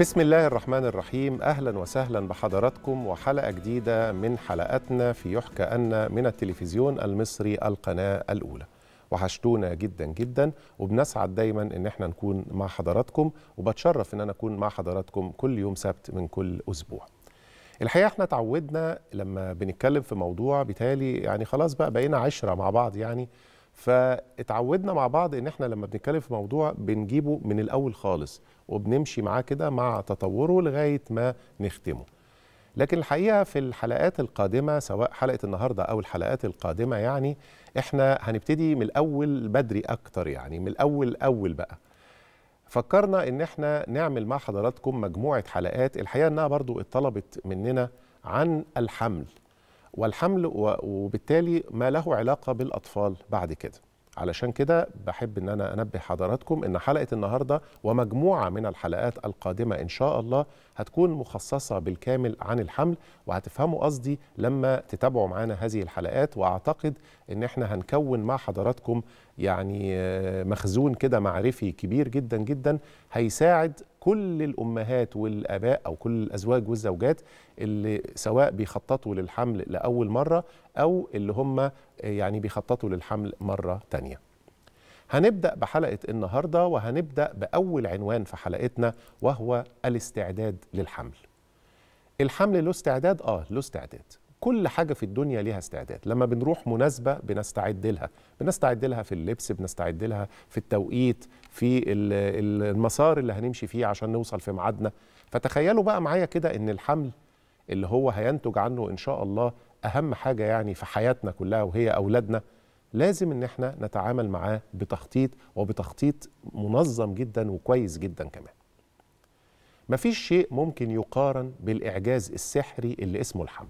بسم الله الرحمن الرحيم اهلا وسهلا بحضراتكم وحلقه جديده من حلقاتنا في يحكى ان من التلفزيون المصري القناه الاولى وحشتونا جدا جدا وبنسعد دايما ان احنا نكون مع حضراتكم وبتشرف ان انا اكون مع حضراتكم كل يوم سبت من كل اسبوع الحقيقه احنا اتعودنا لما بنتكلم في موضوع بيتهيألي يعني خلاص بقى بقينا عشره مع بعض يعني فاتعودنا مع بعض ان احنا لما بنتكلم في موضوع بنجيبه من الاول خالص وبنمشي معاه كده مع تطوره لغايه ما نختمه. لكن الحقيقه في الحلقات القادمه سواء حلقه النهارده او الحلقات القادمه يعني احنا هنبتدي من الاول بدري اكتر يعني من الاول اول بقى. فكرنا ان احنا نعمل مع حضراتكم مجموعه حلقات الحقيقه انها برضو اتطلبت مننا عن الحمل والحمل وبالتالي ما له علاقه بالاطفال بعد كده. علشان كده بحب ان انا انبه حضراتكم ان حلقه النهارده ومجموعه من الحلقات القادمه ان شاء الله هتكون مخصصه بالكامل عن الحمل وهتفهموا قصدي لما تتابعوا معانا هذه الحلقات واعتقد ان احنا هنكون مع حضراتكم يعني آه، مخزون كده معرفي كبير جدا جدا هيساعد كل الامهات والاباء او كل الازواج والزوجات اللي سواء بيخططوا للحمل لاول مره او اللي هم آه، يعني بيخططوا للحمل مره تانيه هنبدأ بحلقة النهاردة وهنبدأ بأول عنوان في حلقتنا وهو الاستعداد للحمل الحمل له استعداد اه له استعداد كل حاجة في الدنيا ليها استعداد لما بنروح مناسبة بنستعد لها بنستعد لها في اللبس بنستعد لها في التوقيت في المسار اللي هنمشي فيه عشان نوصل في ميعادنا فتخيلوا بقى معايا كده ان الحمل اللي هو هينتج عنه ان شاء الله اهم حاجة يعني في حياتنا كلها وهي اولادنا لازم ان احنا نتعامل معاه بتخطيط وبتخطيط منظم جدا وكويس جدا كمان مفيش شيء ممكن يقارن بالإعجاز السحري اللي اسمه الحمل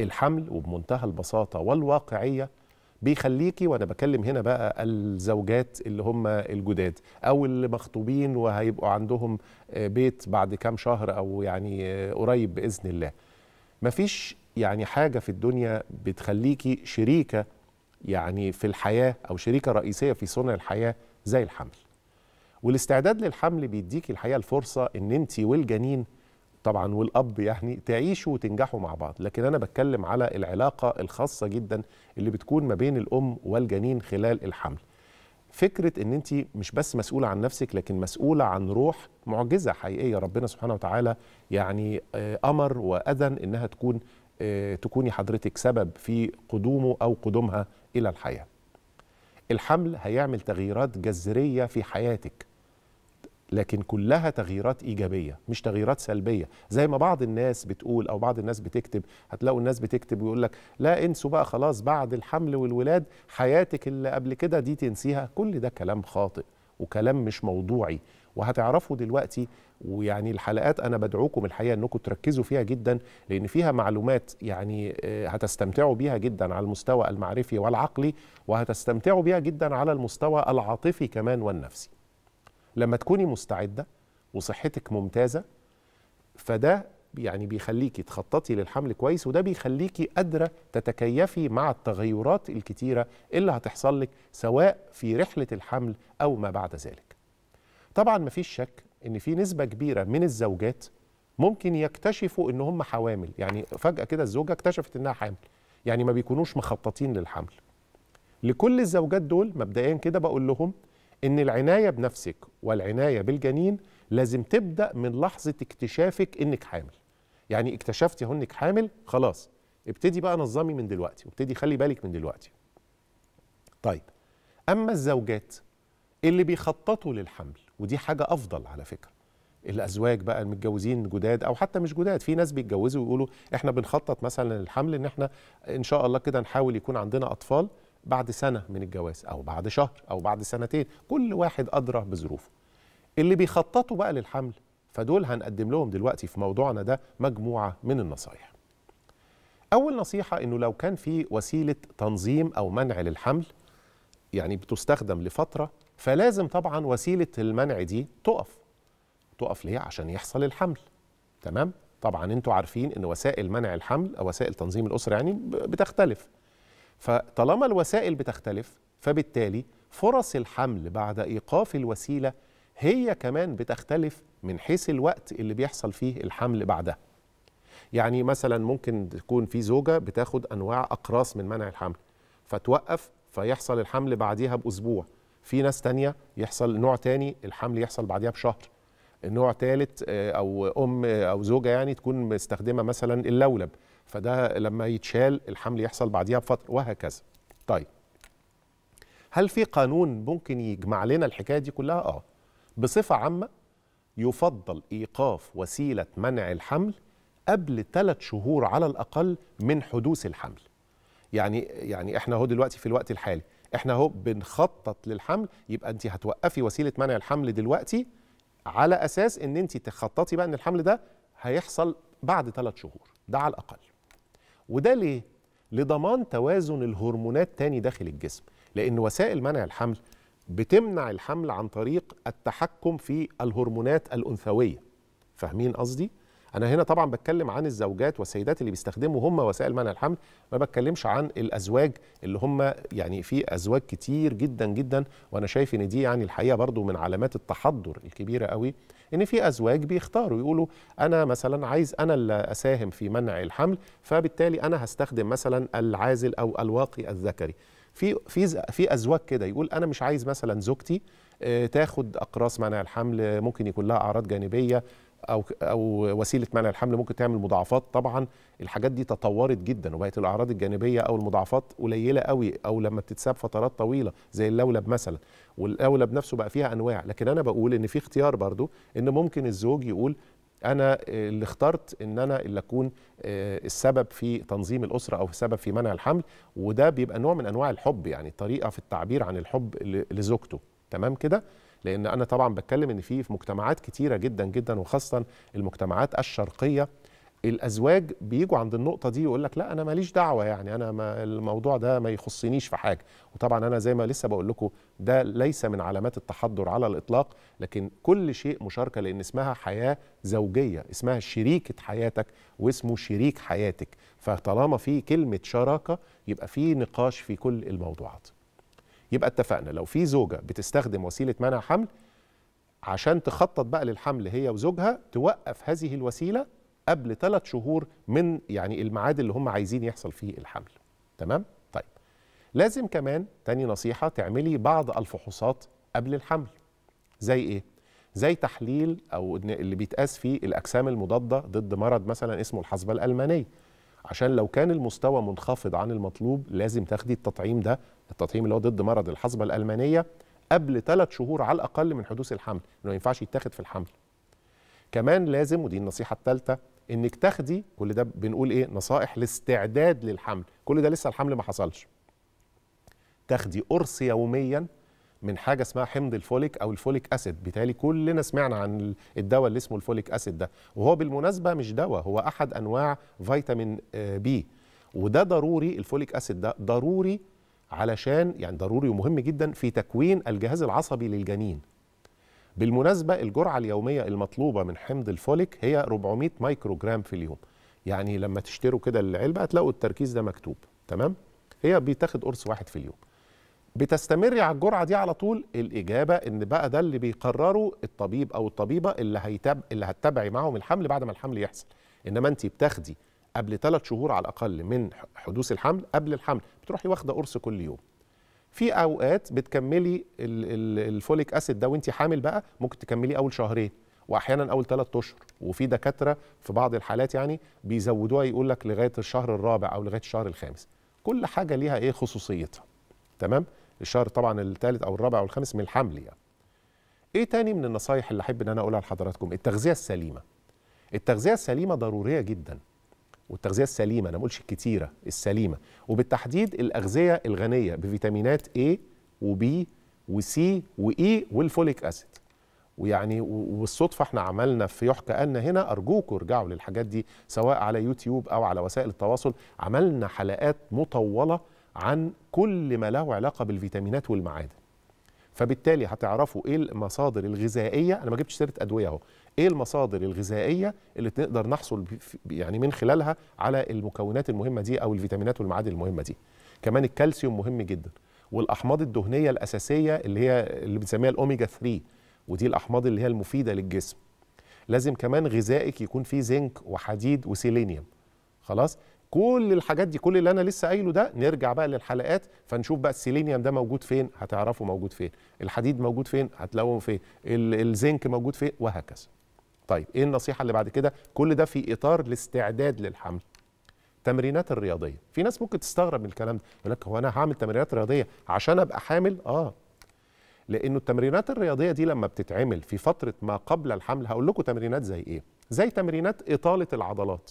الحمل وبمنتهى البساطة والواقعية بيخليكي وأنا بكلم هنا بقى الزوجات اللي هم الجداد أو اللي مخطوبين وهيبقوا عندهم آه، بيت بعد كام شهر أو يعني آه، قريب بإذن الله مفيش يعني حاجة في الدنيا بتخليكي شريكة يعني في الحياة أو شريكة رئيسية في صنع الحياة زي الحمل والاستعداد للحمل بيديك الحقيقه الفرصه ان انت والجنين طبعا والاب يعني تعيشوا وتنجحوا مع بعض لكن انا بتكلم على العلاقه الخاصه جدا اللي بتكون ما بين الام والجنين خلال الحمل فكره ان انت مش بس مسؤوله عن نفسك لكن مسؤوله عن روح معجزه حقيقيه ربنا سبحانه وتعالى يعني آه، امر واذن انها تكون آه، تكوني حضرتك سبب في قدومه او قدومها الى الحياه الحمل هيعمل تغييرات جذريه في حياتك لكن كلها تغييرات ايجابيه مش تغييرات سلبيه زي ما بعض الناس بتقول او بعض الناس بتكتب هتلاقوا الناس بتكتب ويقول لك لا انسوا بقى خلاص بعد الحمل والولاد حياتك اللي قبل كده دي تنسيها كل ده كلام خاطئ وكلام مش موضوعي وهتعرفوا دلوقتي ويعني الحلقات انا بدعوكم الحقيقه انكم تركزوا فيها جدا لان فيها معلومات يعني آه، هتستمتعوا بيها جدا على المستوى المعرفي والعقلي وهتستمتعوا بيها جدا على المستوى العاطفي كمان والنفسي لما تكوني مستعده وصحتك ممتازه فده يعني بيخليكي تخططي للحمل كويس وده بيخليكي قادره تتكيفي مع التغيرات الكتيره اللي هتحصل لك سواء في رحله الحمل او ما بعد ذلك. طبعا مفيش شك ان في نسبه كبيره من الزوجات ممكن يكتشفوا ان هم حوامل، يعني فجاه كده الزوجه اكتشفت انها حامل، يعني ما بيكونوش مخططين للحمل. لكل الزوجات دول مبدئيا كده بقول لهم ان العنايه بنفسك والعنايه بالجنين لازم تبدا من لحظه اكتشافك انك حامل يعني اكتشفتي انك حامل خلاص ابتدي بقى نظمي من دلوقتي وابتدي خلي بالك من دلوقتي طيب اما الزوجات اللي بيخططوا للحمل ودي حاجه افضل على فكره الازواج بقى المتجوزين جداد او حتى مش جداد في ناس بيتجوزوا ويقولوا احنا بنخطط مثلا للحمل ان احنا ان شاء الله كده نحاول يكون عندنا اطفال بعد سنة من الجواز أو بعد شهر أو بعد سنتين كل واحد أدرى بظروفه اللي بيخططوا بقى للحمل فدول هنقدم لهم دلوقتي في موضوعنا ده مجموعة من النصايح أول نصيحة إنه لو كان في وسيلة تنظيم أو منع للحمل يعني بتستخدم لفترة فلازم طبعا وسيلة المنع دي تقف تقف ليه عشان يحصل الحمل تمام طبعا انتوا عارفين ان وسائل منع الحمل او وسائل تنظيم الاسره يعني بتختلف فطالما الوسائل بتختلف فبالتالي فرص الحمل بعد ايقاف الوسيله هي كمان بتختلف من حيث الوقت اللي بيحصل فيه الحمل بعدها يعني مثلا ممكن تكون في زوجه بتاخد انواع اقراص من منع الحمل فتوقف فيحصل الحمل بعديها باسبوع في ناس تانية يحصل نوع تاني الحمل يحصل بعديها بشهر نوع ثالث آه، او ام آه، او زوجه يعني تكون مستخدمه مثلا اللولب فده لما يتشال الحمل يحصل بعديها بفتره وهكذا طيب هل في قانون ممكن يجمع لنا الحكايه دي كلها اه بصفه عامه يفضل ايقاف وسيله منع الحمل قبل ثلاث شهور على الاقل من حدوث الحمل يعني يعني احنا اهو دلوقتي في الوقت الحالي احنا اهو بنخطط للحمل يبقى انت هتوقفي وسيله منع الحمل دلوقتي على اساس ان انت تخططي بقى ان الحمل ده هيحصل بعد ثلاث شهور ده على الاقل وده ليه؟ لضمان توازن الهرمونات تاني داخل الجسم لأن وسائل منع الحمل بتمنع الحمل عن طريق التحكم في الهرمونات الأنثوية فاهمين قصدي؟ انا هنا طبعا بتكلم عن الزوجات والسيدات اللي بيستخدموا هم وسائل منع الحمل ما بتكلمش عن الازواج اللي هم يعني في ازواج كتير جدا جدا وانا شايف ان دي يعني الحقيقه برضو من علامات التحضر الكبيره قوي ان في ازواج بيختاروا يقولوا انا مثلا عايز انا اللي اساهم في منع الحمل فبالتالي انا هستخدم مثلا العازل او الواقي الذكري في في في ازواج كده يقول انا مش عايز مثلا زوجتي آه، تاخد اقراص منع الحمل ممكن يكون لها اعراض جانبيه او او وسيله منع الحمل ممكن تعمل مضاعفات طبعا الحاجات دي تطورت جدا وبقت الاعراض الجانبيه او المضاعفات قليله قوي او لما بتتساب فترات طويله زي اللولب مثلا واللولب نفسه بقى فيها انواع لكن انا بقول ان في اختيار برضو ان ممكن الزوج يقول انا اللي اخترت ان انا اللي اكون آه، السبب في تنظيم الاسره او السبب في منع الحمل وده بيبقى نوع من انواع الحب يعني طريقه في التعبير عن الحب لزوجته تمام كده لان انا طبعا بتكلم ان في في مجتمعات كتيره جدا جدا وخاصه المجتمعات الشرقيه الازواج بيجوا عند النقطه دي يقول لك لا انا ماليش دعوه يعني انا ما الموضوع ده ما يخصنيش في حاجه وطبعا انا زي ما لسه بقول لكم ده ليس من علامات التحضر على الاطلاق لكن كل شيء مشاركه لان اسمها حياه زوجيه اسمها شريكه حياتك واسمه شريك حياتك فطالما في كلمه شراكه يبقى في نقاش في كل الموضوعات يبقى اتفقنا لو في زوجه بتستخدم وسيله منع حمل عشان تخطط بقى للحمل هي وزوجها توقف هذه الوسيله قبل ثلاث شهور من يعني الميعاد اللي هم عايزين يحصل فيه الحمل تمام طيب لازم كمان تاني نصيحه تعملي بعض الفحوصات قبل الحمل زي ايه زي تحليل او اللي بيتقاس فيه الاجسام المضاده ضد مرض مثلا اسمه الحصبه الالمانيه عشان لو كان المستوى منخفض عن المطلوب لازم تاخدي التطعيم ده التطعيم اللي هو ضد مرض الحصبه الالمانيه قبل ثلاث شهور على الاقل من حدوث الحمل انه ما ينفعش يتاخد في الحمل كمان لازم ودي النصيحه الثالثه انك تاخدي كل ده بنقول ايه نصائح الاستعداد للحمل كل ده لسه الحمل ما حصلش تاخدي قرص يوميا من حاجه اسمها حمض الفوليك او الفوليك اسيد بالتالي كلنا سمعنا عن الدواء اللي اسمه الفوليك اسيد ده وهو بالمناسبه مش دواء هو احد انواع فيتامين آه، بي وده ضروري الفوليك اسيد ده ضروري علشان يعني ضروري ومهم جدا في تكوين الجهاز العصبي للجنين بالمناسبة الجرعة اليومية المطلوبة من حمض الفوليك هي 400 جرام في اليوم يعني لما تشتروا كده العلبة هتلاقوا التركيز ده مكتوب تمام هي بيتاخد قرص واحد في اليوم بتستمري على الجرعه دي على طول الاجابه ان بقى ده اللي بيقرره الطبيب او الطبيبه اللي هيتب... اللي هتتبعي معهم الحمل بعد ما الحمل يحصل انما انت بتاخدي قبل ثلاث شهور على الاقل من حدوث الحمل قبل الحمل بتروحي واخده قرص كل يوم في اوقات بتكملي الفوليك اسيد ده وانت حامل بقى ممكن تكمليه اول شهرين واحيانا اول ثلاث اشهر وفي دكاتره في بعض الحالات يعني بيزودوها يقول لك لغايه الشهر الرابع او لغايه الشهر الخامس كل حاجه ليها ايه خصوصيتها تمام الشهر طبعا الثالث او الرابع او الخامس من الحمل يعني ايه تاني من النصايح اللي احب ان انا اقولها لحضراتكم التغذيه السليمه التغذيه السليمه ضروريه جدا والتغذيه السليمه انا ما بقولش الكتيره السليمه وبالتحديد الاغذيه الغنيه بفيتامينات A وB وC وE والفوليك اسيد ويعني وبالصدفه احنا عملنا في يحكى ان هنا ارجوكم ارجعوا للحاجات دي سواء على يوتيوب او على وسائل التواصل عملنا حلقات مطوله عن كل ما له علاقه بالفيتامينات والمعادن فبالتالي هتعرفوا ايه المصادر الغذائيه انا ما جبتش سيره ادويه اهو ايه المصادر الغذائيه اللي نقدر نحصل يعني من خلالها على المكونات المهمه دي او الفيتامينات والمعادن المهمه دي كمان الكالسيوم مهم جدا والاحماض الدهنيه الاساسيه اللي هي اللي بنسميها الاوميجا 3 ودي الاحماض اللي هي المفيده للجسم لازم كمان غذائك يكون فيه زنك وحديد وسيلينيوم خلاص كل الحاجات دي كل اللي انا لسه قايله ده نرجع بقى للحلقات فنشوف بقى السيلينيوم ده موجود فين هتعرفه موجود فين الحديد موجود فين هتلاقوه فين الزنك موجود فين وهكذا طيب ايه النصيحه اللي بعد كده كل ده في اطار الاستعداد للحمل تمرينات الرياضيه في ناس ممكن تستغرب من الكلام ده يقول لك هو انا هعمل تمرينات رياضيه عشان ابقى حامل اه لانه التمرينات الرياضيه دي لما بتتعمل في فتره ما قبل الحمل هقول لكم تمرينات زي ايه زي تمرينات اطاله العضلات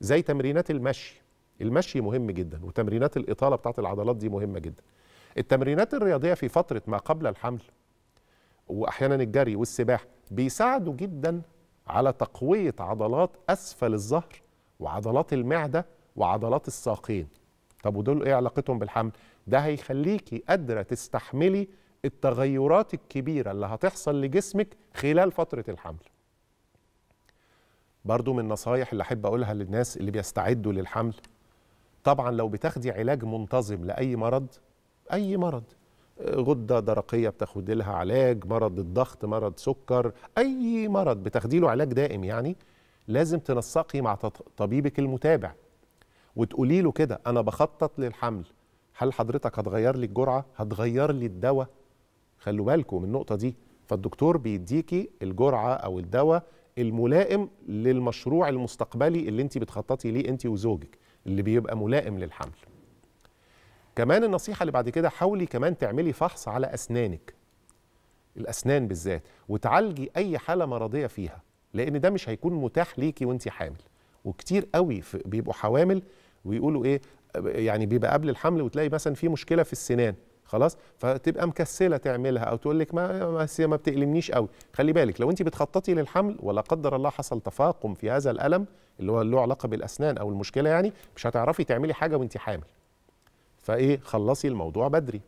زي تمرينات المشي المشي مهم جدا وتمرينات الاطاله بتاعه العضلات دي مهمه جدا التمرينات الرياضيه في فتره ما قبل الحمل واحيانا الجري والسباحه بيساعدوا جدا على تقويه عضلات اسفل الظهر وعضلات المعده وعضلات الساقين طب ودول ايه علاقتهم بالحمل ده هيخليكي قادره تستحملي التغيرات الكبيره اللي هتحصل لجسمك خلال فتره الحمل برضو من النصايح اللي احب اقولها للناس اللي بيستعدوا للحمل طبعا لو بتاخدي علاج منتظم لاي مرض اي مرض غده درقيه بتاخد لها علاج مرض الضغط مرض سكر اي مرض بتاخدي له علاج دائم يعني لازم تنسقي مع طبيبك المتابع وتقولي له كده انا بخطط للحمل هل حضرتك هتغير لي الجرعه هتغير لي الدواء خلوا بالكم من النقطه دي فالدكتور بيديكي الجرعه او الدواء الملائم للمشروع المستقبلي اللي انت بتخططي ليه انت وزوجك اللي بيبقى ملائم للحمل كمان النصيحه اللي بعد كده حاولي كمان تعملي فحص على اسنانك الاسنان بالذات وتعالجي اي حاله مرضيه فيها لان ده مش هيكون متاح ليكي وانت حامل وكتير قوي بيبقوا حوامل ويقولوا ايه يعني بيبقى قبل الحمل وتلاقي مثلا في مشكله في السنان خلاص فتبقى مكسله تعملها او تقول لك ما ما بتألمنيش قوي خلي بالك لو انت بتخططي للحمل ولا قدر الله حصل تفاقم في هذا الالم اللي هو له علاقه بالاسنان او المشكله يعني مش هتعرفي تعملي حاجه وانت حامل فايه خلصي الموضوع بدري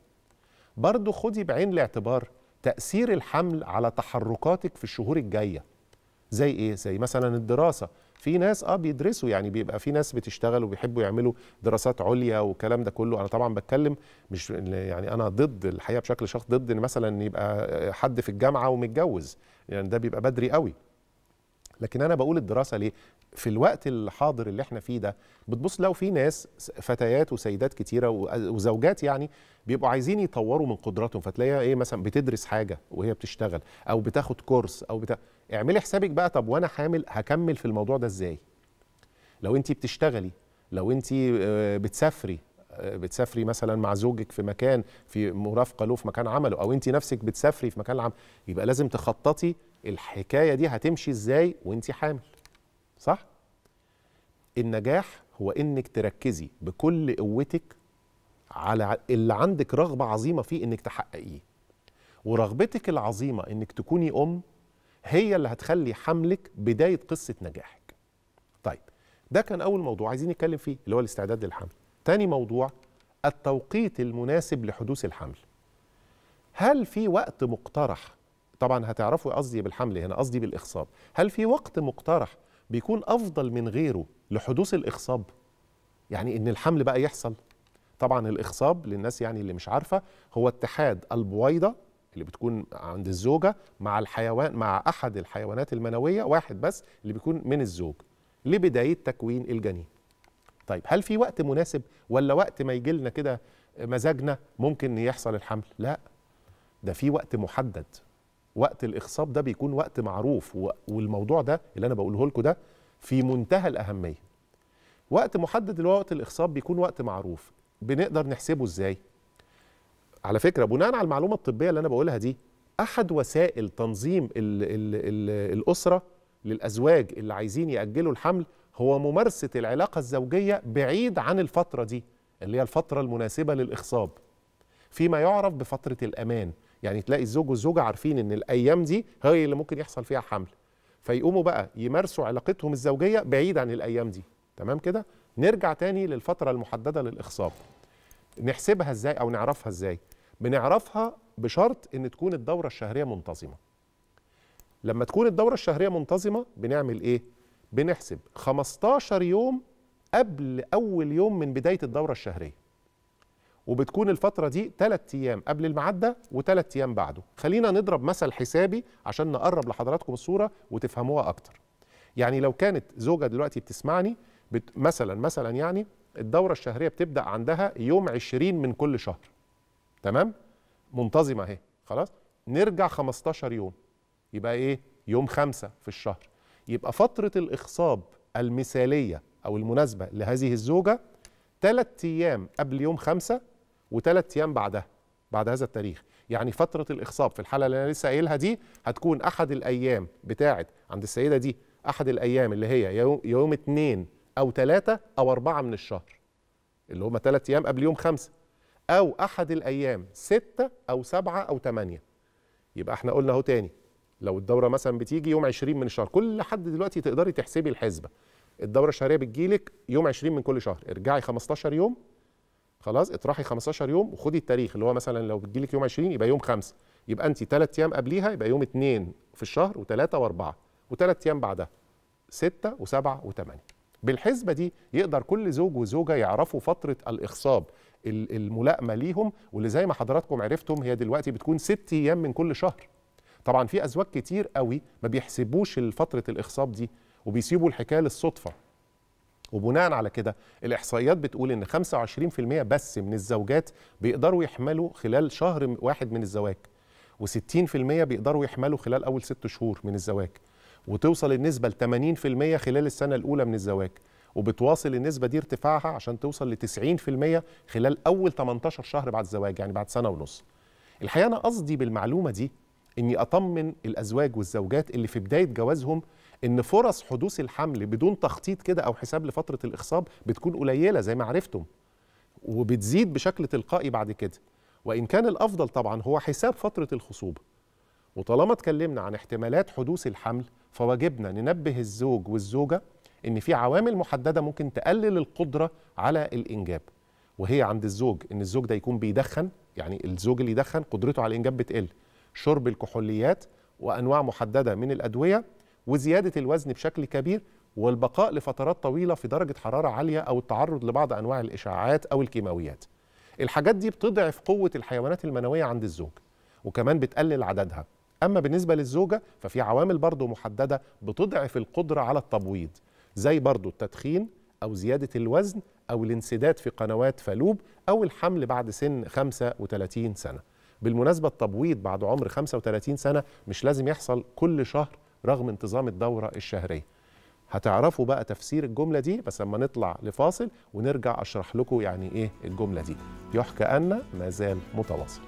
برضو خدي بعين الاعتبار تأثير الحمل على تحركاتك في الشهور الجاية زي ايه زي مثلا الدراسة في ناس اه بيدرسوا يعني بيبقى في ناس بتشتغل وبيحبوا يعملوا دراسات عليا والكلام ده كله انا طبعا بتكلم مش يعني انا ضد الحقيقه بشكل شخص ضد ان مثلا يبقى آه، حد في الجامعه ومتجوز يعني ده بيبقى بدري قوي لكن انا بقول الدراسه ليه في الوقت الحاضر اللي احنا فيه ده بتبص لو في ناس فتيات وسيدات كتيره وزوجات يعني بيبقوا عايزين يطوروا من قدراتهم فتلاقيها ايه مثلا بتدرس حاجه وهي بتشتغل او بتاخد كورس او بتا... اعملي حسابك بقى طب وانا حامل هكمل في الموضوع ده ازاي لو انت بتشتغلي لو انت آه، بتسافري آه، بتسافري مثلا مع زوجك في مكان في مرافقه له في مكان عمله او انت نفسك بتسافري في مكان العمل يبقى لازم تخططي الحكايه دي هتمشي ازاي وانت حامل صح النجاح هو انك تركزي بكل قوتك على اللي عندك رغبه عظيمه فيه انك تحققيه ورغبتك العظيمه انك تكوني ام هي اللي هتخلي حملك بدايه قصه نجاحك طيب ده كان اول موضوع عايزين نتكلم فيه اللي هو الاستعداد للحمل تاني موضوع التوقيت المناسب لحدوث الحمل هل في وقت مقترح طبعا هتعرفوا قصدي بالحمل هنا قصدي بالاخصاب هل في وقت مقترح بيكون افضل من غيره لحدوث الاخصاب يعني ان الحمل بقى يحصل طبعا الاخصاب للناس يعني اللي مش عارفه هو اتحاد البويضه اللي بتكون عند الزوجه مع الحيوان مع احد الحيوانات المنويه واحد بس اللي بيكون من الزوج لبدايه تكوين الجنين طيب هل في وقت مناسب ولا وقت ما يجي لنا كده مزاجنا ممكن يحصل الحمل لا ده في وقت محدد وقت الاخصاب ده بيكون وقت معروف والموضوع ده اللي انا بقوله لكم ده في منتهى الاهميه وقت محدد اللي هو وقت الاخصاب بيكون وقت معروف بنقدر نحسبه ازاي على فكره بناء على المعلومه الطبيه اللي انا بقولها دي احد وسائل تنظيم الـ الـ الـ الاسره للازواج اللي عايزين ياجلوا الحمل هو ممارسه العلاقه الزوجيه بعيد عن الفتره دي اللي هي الفتره المناسبه للاخصاب فيما يعرف بفتره الامان يعني تلاقي الزوج والزوجه عارفين ان الايام دي هي اللي ممكن يحصل فيها حمل فيقوموا بقى يمارسوا علاقتهم الزوجيه بعيد عن الايام دي تمام كده نرجع تاني للفتره المحدده للاخصاب نحسبها ازاي او نعرفها ازاي بنعرفها بشرط ان تكون الدوره الشهريه منتظمه لما تكون الدوره الشهريه منتظمه بنعمل ايه بنحسب 15 يوم قبل اول يوم من بدايه الدوره الشهريه وبتكون الفترة دي ثلاث أيام قبل المعدة وثلاث أيام بعده خلينا نضرب مثل حسابي عشان نقرب لحضراتكم الصورة وتفهموها أكتر يعني لو كانت زوجة دلوقتي بتسمعني بت... مثلا مثلا يعني الدورة الشهرية بتبدأ عندها يوم 20 من كل شهر تمام منتظمة اهي خلاص نرجع 15 يوم يبقى ايه يوم خمسة في الشهر يبقى فترة الإخصاب المثالية أو المناسبة لهذه الزوجة ثلاث أيام قبل يوم خمسة وثلاث ايام بعدها بعد هذا التاريخ يعني فتره الاخصاب في الحاله اللي انا لسه قايلها دي هتكون احد الايام بتاعه عند السيده دي احد الايام اللي هي يوم يوم اثنين او ثلاثه او اربعه من الشهر اللي هما ثلاث ايام قبل يوم خمسه او احد الايام سته او سبعه او ثمانيه يبقى احنا قلنا اهو تاني لو الدوره مثلا بتيجي يوم 20 من الشهر كل حد دلوقتي تقدري تحسبي الحسبه الدوره الشهريه بتجيلك يوم 20 من كل شهر ارجعي 15 يوم خلاص اطرحي 15 يوم وخدي التاريخ اللي هو مثلا لو بتجيلك يوم 20 يبقى يوم 5 يبقى انت ثلاث ايام قبليها يبقى يوم 2 في الشهر وثلاثه واربعه وثلاث ايام بعدها 6 و7 و8 بالحسبه دي يقدر كل زوج وزوجه يعرفوا فتره الاخصاب الملائمه ليهم واللي زي ما حضراتكم عرفتم هي دلوقتي بتكون ست ايام من كل شهر طبعا في ازواج كتير قوي ما بيحسبوش فتره الاخصاب دي وبيسيبوا الحكايه للصدفه وبناء على كده الاحصائيات بتقول ان 25% بس من الزوجات بيقدروا يحملوا خلال شهر واحد من الزواج و60% بيقدروا يحملوا خلال اول ست شهور من الزواج وتوصل النسبه ل 80% خلال السنه الاولى من الزواج وبتواصل النسبه دي ارتفاعها عشان توصل ل 90% خلال اول 18 شهر بعد الزواج يعني بعد سنه ونص الحقيقه انا قصدي بالمعلومه دي اني اطمن الازواج والزوجات اللي في بدايه جوازهم ان فرص حدوث الحمل بدون تخطيط كده او حساب لفتره الاخصاب بتكون قليله زي ما عرفتم وبتزيد بشكل تلقائي بعد كده وان كان الافضل طبعا هو حساب فتره الخصوبه وطالما اتكلمنا عن احتمالات حدوث الحمل فواجبنا ننبه الزوج والزوجه ان في عوامل محدده ممكن تقلل القدره على الانجاب وهي عند الزوج ان الزوج ده يكون بيدخن يعني الزوج اللي يدخن قدرته على الانجاب بتقل شرب الكحوليات وانواع محدده من الادويه وزيادة الوزن بشكل كبير والبقاء لفترات طويلة في درجة حرارة عالية أو التعرض لبعض أنواع الإشعاعات أو الكيماويات الحاجات دي بتضعف قوة الحيوانات المنوية عند الزوج وكمان بتقلل عددها أما بالنسبة للزوجة ففي عوامل برضو محددة بتضعف القدرة على التبويض زي برضو التدخين أو زيادة الوزن أو الانسداد في قنوات فالوب أو الحمل بعد سن 35 سنة بالمناسبة التبويض بعد عمر 35 سنة مش لازم يحصل كل شهر رغم انتظام الدورة الشهرية هتعرفوا بقى تفسير الجملة دي بس لما نطلع لفاصل ونرجع أشرح لكم يعني إيه الجملة دي يحكى أن ما زال متواصل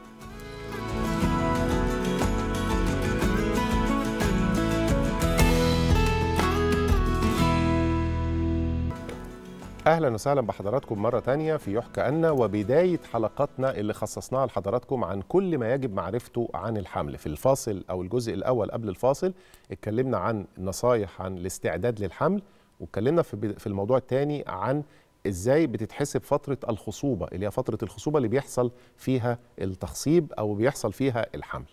اهلا وسهلا بحضراتكم مره تانية في يحكى أن وبدايه حلقاتنا اللي خصصناها لحضراتكم عن كل ما يجب معرفته عن الحمل في الفاصل او الجزء الاول قبل الفاصل اتكلمنا عن نصايح عن الاستعداد للحمل واتكلمنا في الموضوع الثاني عن ازاي بتتحسب فتره الخصوبه اللي هي فتره الخصوبه اللي بيحصل فيها التخصيب او بيحصل فيها الحمل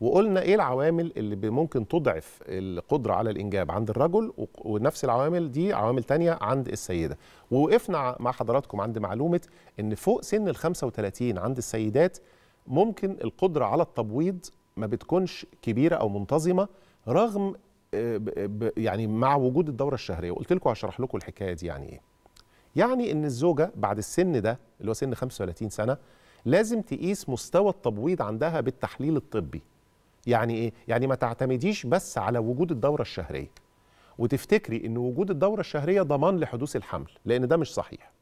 وقلنا ايه العوامل اللي ممكن تضعف القدره على الانجاب عند الرجل ونفس العوامل دي عوامل تانية عند السيده ووقفنا مع حضراتكم عند معلومه ان فوق سن ال 35 عند السيدات ممكن القدره على التبويض ما بتكونش كبيره او منتظمه رغم آه، يعني مع وجود الدوره الشهريه وقلت لكم هشرح لكم الحكايه دي يعني ايه يعني ان الزوجه بعد السن ده اللي هو سن 35 سنه لازم تقيس مستوى التبويض عندها بالتحليل الطبي يعني ايه يعني ما تعتمديش بس على وجود الدوره الشهريه وتفتكري ان وجود الدوره الشهريه ضمان لحدوث الحمل لان ده مش صحيح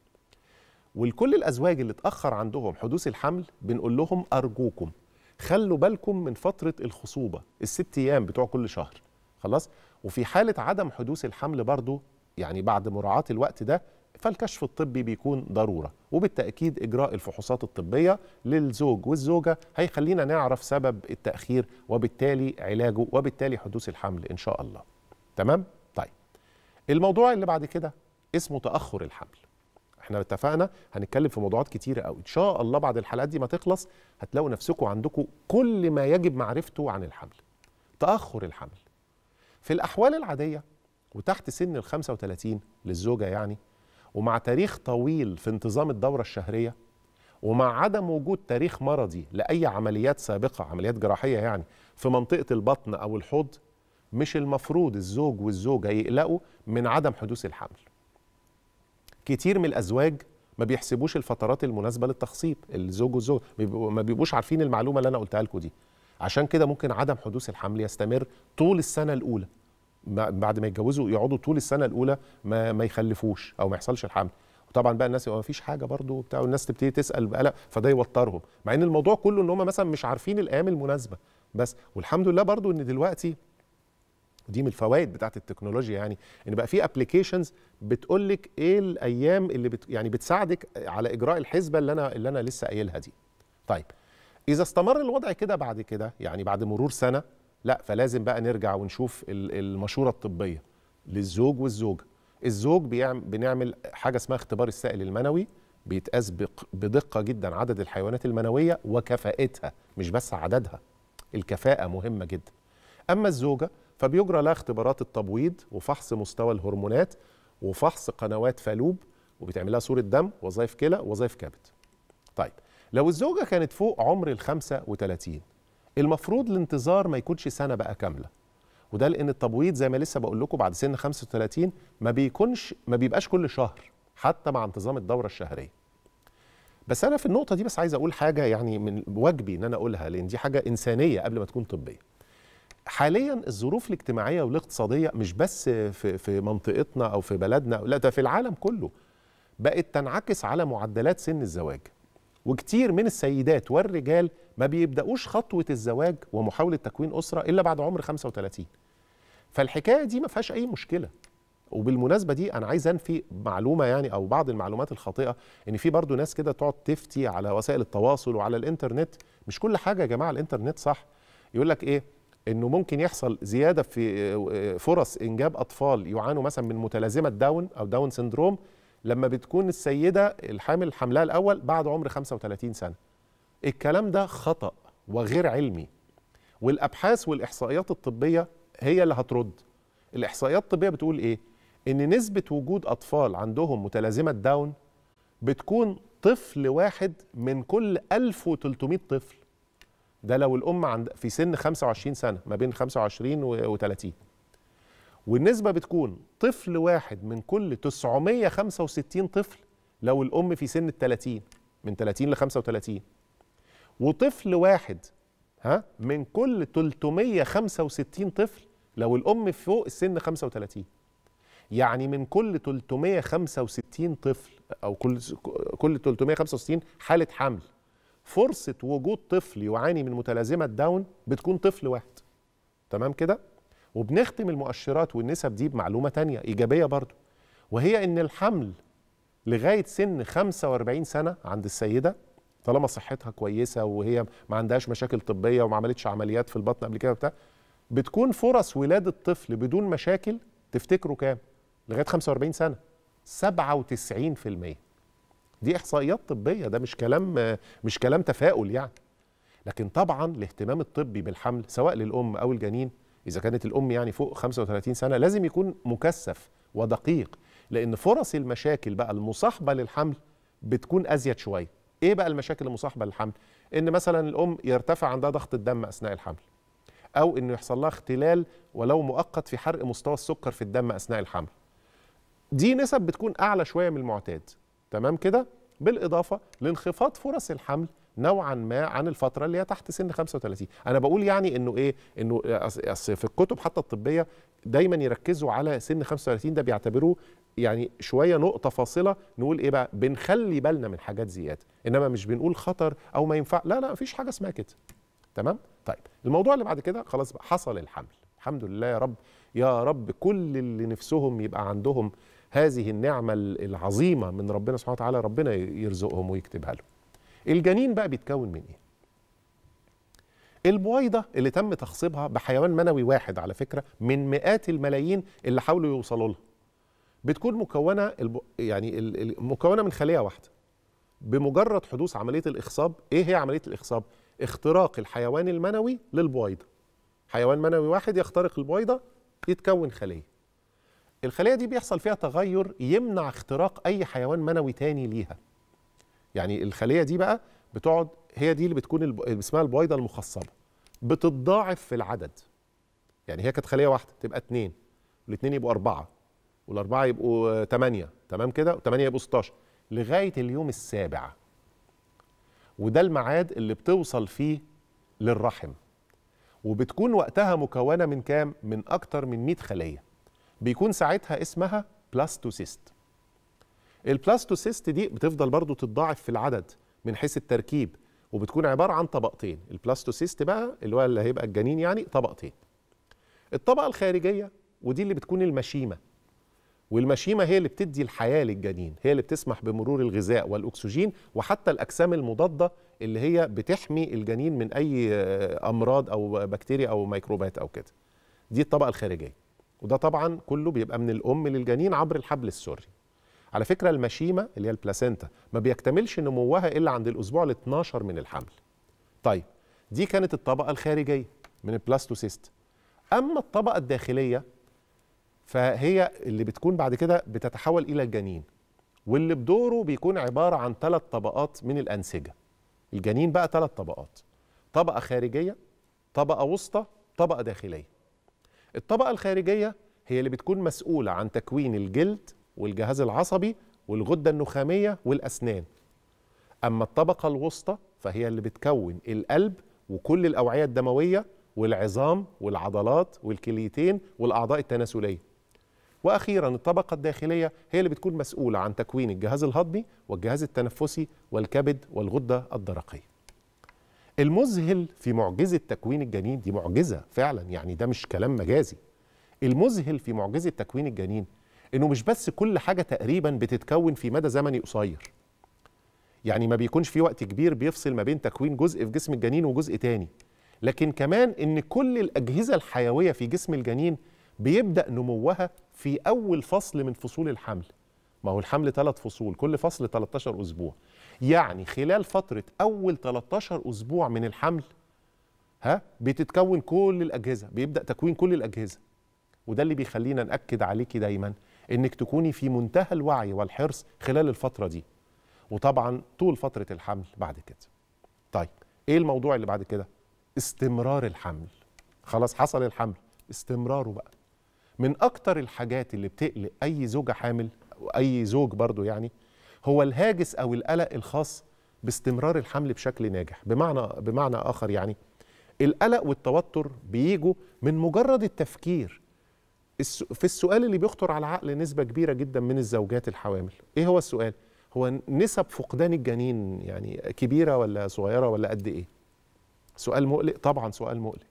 ولكل الازواج اللي اتاخر عندهم حدوث الحمل بنقول لهم ارجوكم خلوا بالكم من فتره الخصوبه الست ايام بتوع كل شهر خلاص وفي حاله عدم حدوث الحمل برضو يعني بعد مراعاه الوقت ده فالكشف الطبي بيكون ضروره وبالتاكيد اجراء الفحوصات الطبيه للزوج والزوجه هيخلينا نعرف سبب التاخير وبالتالي علاجه وبالتالي حدوث الحمل ان شاء الله تمام طيب الموضوع اللي بعد كده اسمه تاخر الحمل احنا اتفقنا هنتكلم في موضوعات كتيره قوي ان شاء الله بعد الحلقات دي ما تخلص هتلاقوا نفسكم عندكم كل ما يجب معرفته عن الحمل تاخر الحمل في الاحوال العاديه وتحت سن ال 35 للزوجه يعني ومع تاريخ طويل في انتظام الدورة الشهرية ومع عدم وجود تاريخ مرضي لأي عمليات سابقة عمليات جراحية يعني في منطقة البطن أو الحوض مش المفروض الزوج والزوجة يقلقوا من عدم حدوث الحمل كتير من الأزواج ما بيحسبوش الفترات المناسبة للتخصيب الزوج والزوج ما بيبقوش عارفين المعلومة اللي أنا قلتها لكم دي عشان كده ممكن عدم حدوث الحمل يستمر طول السنة الأولى بعد ما يتجوزوا يقعدوا طول السنه الاولى ما, ما يخلفوش او ما يحصلش الحمل وطبعا بقى الناس ما فيش حاجه برضه بتاع والناس تبتدي تسال بقلق فده يوترهم مع ان الموضوع كله ان هم مثلا مش عارفين الايام المناسبه بس والحمد لله برضه ان دلوقتي ودي من الفوائد بتاعت التكنولوجيا يعني ان بقى في ابلكيشنز بتقول لك ايه الايام اللي بت يعني بتساعدك على اجراء الحسبه اللي انا اللي انا لسه قايلها دي. طيب اذا استمر الوضع كده بعد كده يعني بعد مرور سنه لا فلازم بقى نرجع ونشوف المشوره الطبيه للزوج والزوجه الزوج بيعمل بنعمل حاجه اسمها اختبار السائل المنوي بيتقاس بدقه جدا عدد الحيوانات المنويه وكفاءتها مش بس عددها الكفاءه مهمه جدا اما الزوجه فبيجرى لها اختبارات التبويض وفحص مستوى الهرمونات وفحص قنوات فالوب وبتعمل لها صوره دم وظائف كلى وظائف كبد طيب لو الزوجه كانت فوق عمر ال 35 المفروض الانتظار ما يكونش سنه بقى كامله وده لان التبويض زي ما لسه بقول لكم بعد سن 35 ما بيكونش ما بيبقاش كل شهر حتى مع انتظام الدوره الشهريه بس انا في النقطه دي بس عايز اقول حاجه يعني من واجبي ان انا اقولها لان دي حاجه انسانيه قبل ما تكون طبيه حاليا الظروف الاجتماعيه والاقتصاديه مش بس في في منطقتنا او في بلدنا لا ده في العالم كله بقت تنعكس على معدلات سن الزواج وكتير من السيدات والرجال ما بيبداوش خطوه الزواج ومحاوله تكوين اسره الا بعد عمر 35 فالحكايه دي ما فيهاش اي مشكله وبالمناسبه دي انا عايز انفي معلومه يعني او بعض المعلومات الخاطئه ان في برضو ناس كده تقعد تفتي على وسائل التواصل وعلى الانترنت مش كل حاجه يا جماعه الانترنت صح يقول لك ايه انه ممكن يحصل زياده في آه، فرص انجاب اطفال يعانوا مثلا من متلازمه داون او داون سندروم لما بتكون السيده الحامل حملها الاول بعد عمر 35 سنه الكلام ده خطأ وغير علمي والأبحاث والإحصائيات الطبية هي اللي هترد الإحصائيات الطبية بتقول إيه؟ إن نسبة وجود أطفال عندهم متلازمة داون بتكون طفل واحد من كل 1300 طفل ده لو الأم عند في سن 25 سنة ما بين 25 و 30 والنسبة بتكون طفل واحد من كل 965 طفل لو الأم في سن ال 30 من 30 ل 35 وطفل واحد ها من كل 365 طفل لو الام فوق السن 35 يعني من كل 365 طفل او كل كل 365 حاله حمل فرصه وجود طفل يعاني من متلازمه داون بتكون طفل واحد تمام كده وبنختم المؤشرات والنسب دي بمعلومه تانية ايجابيه برضو وهي ان الحمل لغايه سن 45 سنه عند السيده طالما صحتها كويسه وهي ما عندهاش مشاكل طبيه وما عملتش عمليات في البطن قبل كده وبتاع بتكون فرص ولاده الطفل بدون مشاكل تفتكروا كام؟ لغايه 45 سنه 97% دي احصائيات طبيه ده مش كلام مش كلام تفاؤل يعني لكن طبعا الاهتمام الطبي بالحمل سواء للام او الجنين اذا كانت الام يعني فوق 35 سنه لازم يكون مكثف ودقيق لان فرص المشاكل بقى المصاحبه للحمل بتكون ازيد شويه ايه بقى المشاكل المصاحبه للحمل ان مثلا الام يرتفع عندها ضغط الدم اثناء الحمل او انه يحصل لها اختلال ولو مؤقت في حرق مستوى السكر في الدم اثناء الحمل دي نسب بتكون اعلى شويه من المعتاد تمام كده بالاضافه لانخفاض فرص الحمل نوعا ما عن الفتره اللي هي تحت سن 35 انا بقول يعني انه ايه انه في الكتب حتى الطبيه دايما يركزوا على سن 35 ده بيعتبروه يعني شويه نقطه فاصله نقول ايه بقى بنخلي بالنا من حاجات زياده انما مش بنقول خطر او ما ينفع لا لا مفيش حاجه اسمها كده تمام طيب الموضوع اللي بعد كده خلاص بقى حصل الحمل الحمد لله يا رب يا رب كل اللي نفسهم يبقى عندهم هذه النعمه العظيمه من ربنا سبحانه وتعالى ربنا يرزقهم ويكتبها لهم الجنين بقى بيتكون من ايه البويضة اللي تم تخصيبها بحيوان منوي واحد على فكرة من مئات الملايين اللي حاولوا يوصلوا لها بتكون مكونه يعني مكونه من خليه واحده بمجرد حدوث عمليه الاخصاب ايه هي عمليه الاخصاب اختراق الحيوان المنوي للبويضه حيوان منوي واحد يخترق البويضه يتكون خليه الخليه دي بيحصل فيها تغير يمنع اختراق اي حيوان منوي تاني ليها يعني الخليه دي بقى بتقعد هي دي اللي بتكون الب... اسمها البويضه المخصبه بتتضاعف في العدد يعني هي كانت خليه واحده تبقى اتنين الاثنين يبقوا اربعه والاربعه يبقوا 8 تمام كده 8 يبقوا 16 لغايه اليوم السابع وده الميعاد اللي بتوصل فيه للرحم وبتكون وقتها مكونه من كام من اكتر من 100 خليه بيكون ساعتها اسمها بلاستوسيست البلاستوسيست دي بتفضل برضو تتضاعف في العدد من حيث التركيب وبتكون عباره عن طبقتين البلاستوسيست بقى اللي هو اللي هيبقى الجنين يعني طبقتين الطبقه الخارجيه ودي اللي بتكون المشيمه والمشيمه هي اللي بتدي الحياه للجنين هي اللي بتسمح بمرور الغذاء والاكسجين وحتى الاجسام المضاده اللي هي بتحمي الجنين من اي آه، امراض او بكتيريا او ميكروبات او كده دي الطبقه الخارجيه وده طبعا كله بيبقى من الام للجنين عبر الحبل السري على فكره المشيمه اللي هي البلاسينتا ما بيكتملش نموها الا عند الاسبوع ال 12 من الحمل طيب دي كانت الطبقه الخارجيه من البلاستوسيست اما الطبقه الداخليه فهي اللي بتكون بعد كده بتتحول الى الجنين واللي بدوره بيكون عباره عن ثلاث طبقات من الانسجه الجنين بقى ثلاث طبقات طبقه خارجيه طبقه وسطى طبقه داخليه الطبقه الخارجيه هي اللي بتكون مسؤوله عن تكوين الجلد والجهاز العصبي والغده النخاميه والاسنان اما الطبقه الوسطى فهي اللي بتكون القلب وكل الاوعيه الدمويه والعظام والعضلات والكليتين والاعضاء التناسليه واخيرا الطبقه الداخليه هي اللي بتكون مسؤوله عن تكوين الجهاز الهضمي والجهاز التنفسي والكبد والغده الدرقيه المذهل في معجزه تكوين الجنين دي معجزه فعلا يعني ده مش كلام مجازي المذهل في معجزه تكوين الجنين انه مش بس كل حاجه تقريبا بتتكون في مدى زمني قصير يعني ما بيكونش في وقت كبير بيفصل ما بين تكوين جزء في جسم الجنين وجزء تاني لكن كمان ان كل الاجهزه الحيويه في جسم الجنين بيبدا نموها في اول فصل من فصول الحمل ما هو الحمل ثلاث فصول كل فصل 13 اسبوع يعني خلال فتره اول 13 اسبوع من الحمل ها بتتكون كل الاجهزه بيبدا تكوين كل الاجهزه وده اللي بيخلينا ناكد عليكي دايما انك تكوني في منتهى الوعي والحرص خلال الفتره دي وطبعا طول فتره الحمل بعد كده طيب ايه الموضوع اللي بعد كده استمرار الحمل خلاص حصل الحمل استمراره بقى من اكتر الحاجات اللي بتقلق اي زوجه حامل أي زوج برضو يعني هو الهاجس او القلق الخاص باستمرار الحمل بشكل ناجح بمعنى بمعنى اخر يعني القلق والتوتر بيجوا من مجرد التفكير في السؤال اللي بيخطر على العقل نسبه كبيره جدا من الزوجات الحوامل ايه هو السؤال هو نسب فقدان الجنين يعني كبيره ولا صغيره ولا قد ايه سؤال مقلق طبعا سؤال مقلق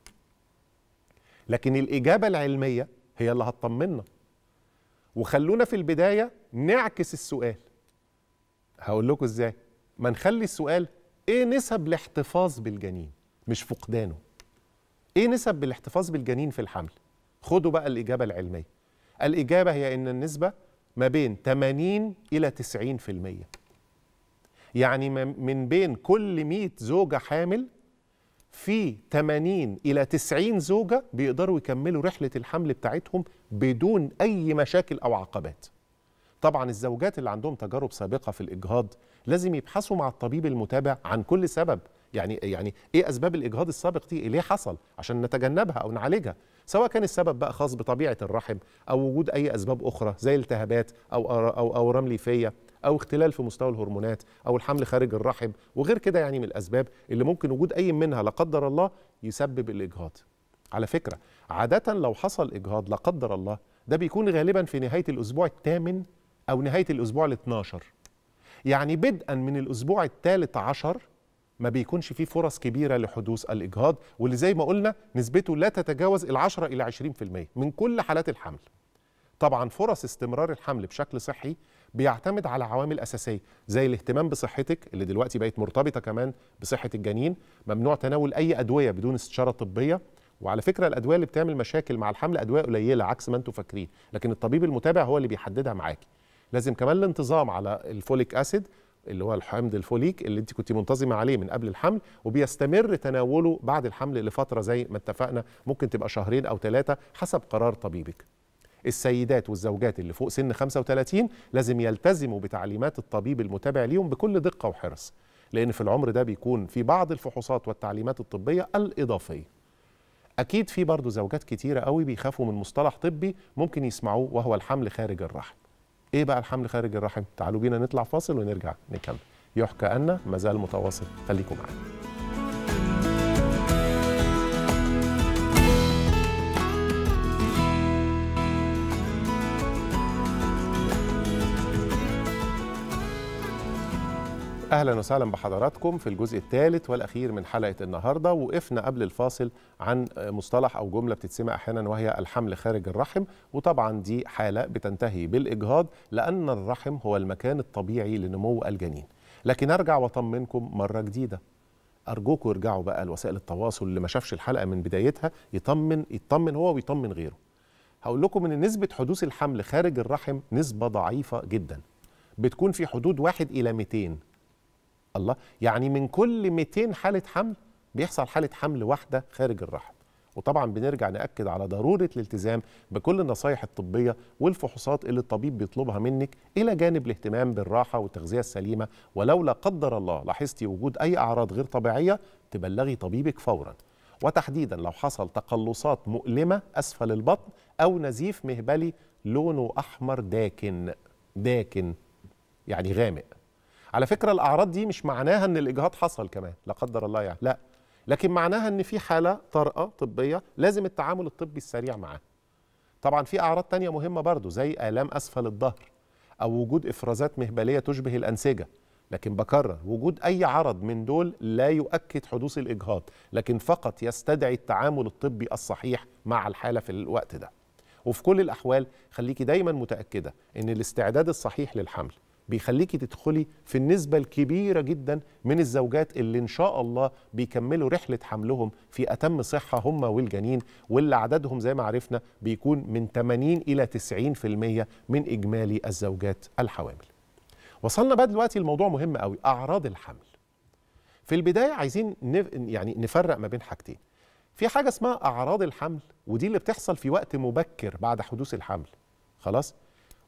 لكن الاجابه العلميه هي اللي هتطمنا وخلونا في البدايه نعكس السؤال هقول لكم ازاي ما نخلي السؤال ايه نسب الاحتفاظ بالجنين مش فقدانه ايه نسب الاحتفاظ بالجنين في الحمل خدوا بقى الاجابه العلميه الاجابه هي ان النسبه ما بين 80 الى 90% يعني من بين كل 100 زوجه حامل في 80 إلى 90 زوجة بيقدروا يكملوا رحلة الحمل بتاعتهم بدون أي مشاكل أو عقبات طبعا الزوجات اللي عندهم تجارب سابقة في الإجهاض لازم يبحثوا مع الطبيب المتابع عن كل سبب يعني يعني ايه اسباب الاجهاض السابق دي ليه حصل عشان نتجنبها او نعالجها سواء كان السبب بقى خاص بطبيعه الرحم او وجود اي اسباب اخرى زي التهابات او او او رمليفيه او اختلال في مستوى الهرمونات او الحمل خارج الرحم وغير كده يعني من الاسباب اللي ممكن وجود اي منها لا قدر الله يسبب الاجهاض على فكره عاده لو حصل اجهاض لا قدر الله ده بيكون غالبا في نهايه الاسبوع الثامن او نهايه الاسبوع ال12 يعني بدءا من الاسبوع الثالث عشر ما بيكونش فيه فرص كبيره لحدوث الاجهاض واللي زي ما قلنا نسبته لا تتجاوز ال10 الى 20% من كل حالات الحمل. طبعا فرص استمرار الحمل بشكل صحي بيعتمد على عوامل اساسيه زي الاهتمام بصحتك اللي دلوقتي بقت مرتبطه كمان بصحه الجنين ممنوع تناول اي ادويه بدون استشاره طبيه وعلى فكره الادويه اللي بتعمل مشاكل مع الحمل ادويه قليله عكس ما انتم فاكرين لكن الطبيب المتابع هو اللي بيحددها معاكي لازم كمان الانتظام على الفوليك اسيد اللي هو الحمض الفوليك اللي انت كنت منتظمه عليه من قبل الحمل وبيستمر تناوله بعد الحمل لفتره زي ما اتفقنا ممكن تبقى شهرين او ثلاثه حسب قرار طبيبك السيدات والزوجات اللي فوق سن 35 لازم يلتزموا بتعليمات الطبيب المتابع ليهم بكل دقة وحرص لأن في العمر ده بيكون في بعض الفحوصات والتعليمات الطبية الإضافية أكيد في برضه زوجات كتيرة قوي بيخافوا من مصطلح طبي ممكن يسمعوه وهو الحمل خارج الرحم إيه بقى الحمل خارج الرحم؟ تعالوا بينا نطلع فاصل ونرجع نكمل يحكى أن مازال متواصل خليكم معانا اهلا وسهلا بحضراتكم في الجزء الثالث والاخير من حلقه النهارده وقفنا قبل الفاصل عن مصطلح او جمله بتتسمع احيانا وهي الحمل خارج الرحم وطبعا دي حاله بتنتهي بالاجهاض لان الرحم هو المكان الطبيعي لنمو الجنين لكن ارجع واطمنكم مره جديده ارجوكم ارجعوا بقى لوسائل التواصل اللي ما شافش الحلقه من بدايتها يطمن يطمن هو ويطمن غيره هقول لكم ان نسبه حدوث الحمل خارج الرحم نسبه ضعيفه جدا بتكون في حدود 1 الى 200 الله يعني من كل 200 حالة حمل بيحصل حالة حمل واحدة خارج الرحم وطبعا بنرجع نأكد على ضرورة الالتزام بكل النصايح الطبية والفحوصات اللي الطبيب بيطلبها منك إلى جانب الاهتمام بالراحة والتغذية السليمة ولو لا قدر الله لاحظتي وجود أي أعراض غير طبيعية تبلغي طبيبك فوراً وتحديدا لو حصل تقلصات مؤلمة أسفل البطن أو نزيف مهبلي لونه أحمر داكن داكن يعني غامق على فكره الاعراض دي مش معناها ان الاجهاض حصل كمان لا قدر الله يعني لا لكن معناها ان في حاله طارئه طبيه لازم التعامل الطبي السريع معاها طبعا في اعراض تانية مهمه برضو زي الام اسفل الظهر او وجود افرازات مهبليه تشبه الانسجه لكن بكرر وجود اي عرض من دول لا يؤكد حدوث الاجهاض لكن فقط يستدعي التعامل الطبي الصحيح مع الحاله في الوقت ده وفي كل الاحوال خليكي دايما متاكده ان الاستعداد الصحيح للحمل بيخليكي تدخلي في النسبة الكبيرة جدا من الزوجات اللي إن شاء الله بيكملوا رحلة حملهم في أتم صحة هم والجنين واللي عددهم زي ما عرفنا بيكون من 80 إلى 90% من إجمالي الزوجات الحوامل وصلنا بقى دلوقتي لموضوع مهم قوي أعراض الحمل في البداية عايزين نف... يعني نفرق ما بين حاجتين في حاجة اسمها أعراض الحمل ودي اللي بتحصل في وقت مبكر بعد حدوث الحمل خلاص؟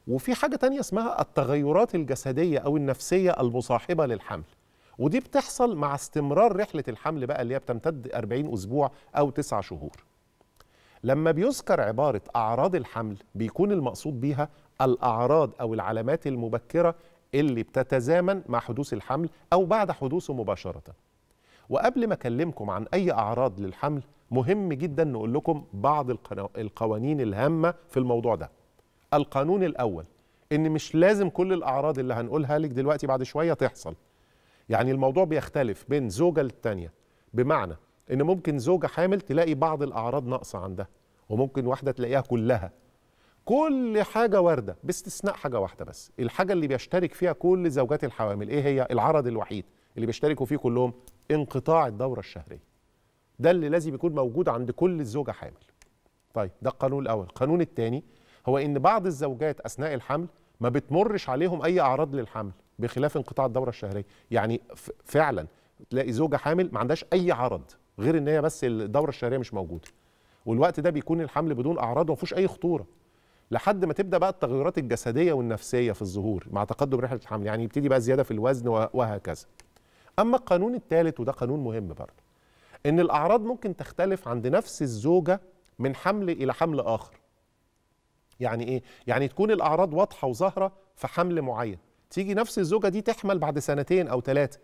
وفي حاجة تانية اسمها التغيرات الجسدية أو النفسية المصاحبة للحمل ودي بتحصل مع استمرار رحلة الحمل بقى اللي هي بتمتد 40 أسبوع أو 9 شهور لما بيذكر عبارة أعراض الحمل بيكون المقصود بيها الأعراض أو العلامات المبكرة اللي بتتزامن مع حدوث الحمل أو بعد حدوثه مباشرة وقبل ما أكلمكم عن أي أعراض للحمل مهم جدا نقول لكم بعض القوانين الهامة في الموضوع ده القانون الاول ان مش لازم كل الاعراض اللي هنقولها لك دلوقتي بعد شويه تحصل يعني الموضوع بيختلف بين زوجه للتانيه بمعنى ان ممكن زوجه حامل تلاقي بعض الاعراض ناقصه عندها وممكن واحده تلاقيها كلها كل حاجه وارده باستثناء حاجه واحده بس الحاجه اللي بيشترك فيها كل زوجات الحوامل ايه هي العرض الوحيد اللي بيشتركوا فيه كلهم انقطاع الدوره الشهريه ده اللي لازم يكون موجود عند كل الزوجه حامل طيب ده القانون الاول القانون الثاني هو ان بعض الزوجات اثناء الحمل ما بتمرش عليهم اي اعراض للحمل بخلاف انقطاع الدوره الشهريه يعني فعلا تلاقي زوجه حامل ما عندهاش اي عرض غير ان هي بس الدوره الشهريه مش موجوده والوقت ده بيكون الحمل بدون اعراض وما فيهوش اي خطوره لحد ما تبدا بقى التغيرات الجسديه والنفسيه في الظهور مع تقدم رحله الحمل يعني يبتدي بقى زياده في الوزن وهكذا اما القانون الثالث وده قانون مهم برضه ان الاعراض ممكن تختلف عند نفس الزوجه من حمل الى حمل اخر يعني ايه يعني تكون الاعراض واضحه وظاهره في حمل معين تيجي نفس الزوجه دي تحمل بعد سنتين او ثلاثه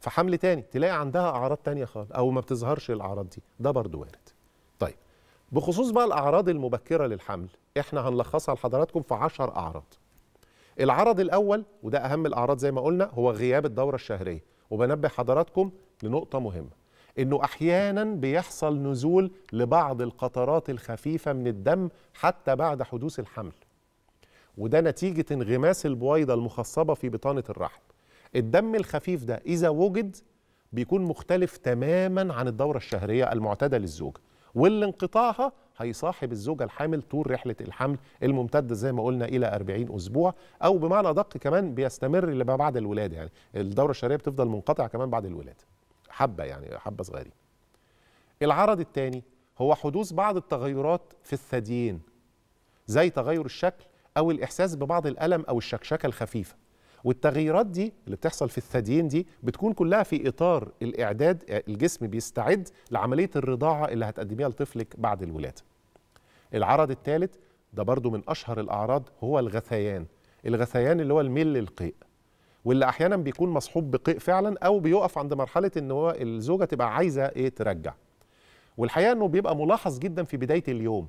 في حمل تاني تلاقي عندها اعراض تانية خالص او ما بتظهرش الاعراض دي ده برضو وارد طيب بخصوص بقى الاعراض المبكره للحمل احنا هنلخصها لحضراتكم في 10 اعراض العرض الاول وده اهم الاعراض زي ما قلنا هو غياب الدوره الشهريه وبنبه حضراتكم لنقطه مهمه انه احيانا بيحصل نزول لبعض القطرات الخفيفه من الدم حتى بعد حدوث الحمل وده نتيجه انغماس البويضه المخصبه في بطانه الرحم الدم الخفيف ده اذا وجد بيكون مختلف تماما عن الدوره الشهريه المعتاده للزوجه واللي انقطاعها هيصاحب الزوجة الحامل طول رحلة الحمل الممتدة زي ما قلنا إلى 40 أسبوع أو بمعنى أدق كمان بيستمر لما بعد الولادة يعني الدورة الشهرية بتفضل منقطعة كمان بعد الولادة حبه يعني حبه صغيرين العرض الثاني هو حدوث بعض التغيرات في الثديين زي تغير الشكل او الاحساس ببعض الالم او الشكشكه الخفيفه والتغييرات دي اللي بتحصل في الثديين دي بتكون كلها في اطار الاعداد الجسم بيستعد لعمليه الرضاعه اللي هتقدميها لطفلك بعد الولاده العرض الثالث ده برضو من اشهر الاعراض هو الغثيان الغثيان اللي هو الميل للقيء واللي احيانا بيكون مصحوب بقيء فعلا او بيقف عند مرحله ان هو الزوجه تبقى عايزه ايه ترجع والحقيقه انه بيبقى ملاحظ جدا في بدايه اليوم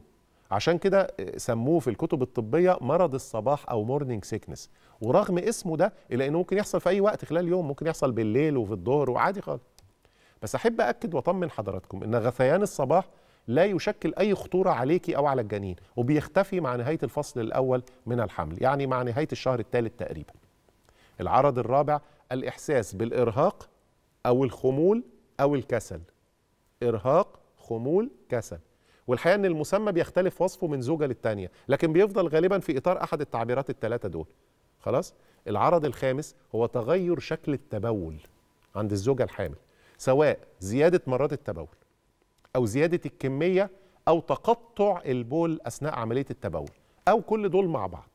عشان كده آه، سموه في الكتب الطبيه مرض الصباح او مورنينج سيكنس ورغم اسمه ده الا انه ممكن يحصل في اي وقت خلال اليوم ممكن يحصل بالليل وفي الظهر وعادي خالص بس احب اكد واطمن حضراتكم ان غثيان الصباح لا يشكل اي خطوره عليكي او على الجنين وبيختفي مع نهايه الفصل الاول من الحمل يعني مع نهايه الشهر الثالث تقريبا العرض الرابع الإحساس بالإرهاق أو الخمول أو الكسل إرهاق خمول كسل والحقيقة أن المسمى بيختلف وصفه من زوجة للتانية لكن بيفضل غالبا في إطار أحد التعبيرات الثلاثة دول خلاص العرض الخامس هو تغير شكل التبول عند الزوجة الحامل سواء زيادة مرات التبول أو زيادة الكمية أو تقطع البول أثناء عملية التبول أو كل دول مع بعض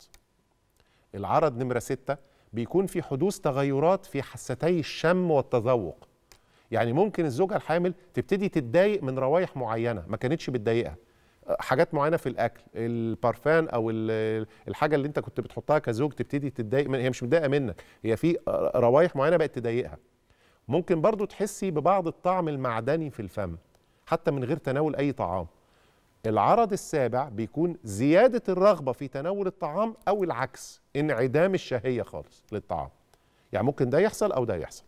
العرض نمرة ستة بيكون في حدوث تغيرات في حستي الشم والتذوق يعني ممكن الزوجه الحامل تبتدي تتضايق من روايح معينه ما كانتش بتضايقها آه، حاجات معينه في الاكل البارفان او الحاجه اللي انت كنت بتحطها كزوج تبتدي تتضايق من هي مش متضايقه منك هي في آه، روايح معينه بقت تضايقها ممكن برضو تحسي ببعض الطعم المعدني في الفم حتى من غير تناول اي طعام العرض السابع بيكون زيادة الرغبة في تناول الطعام أو العكس انعدام الشهية خالص للطعام يعني ممكن ده يحصل أو ده يحصل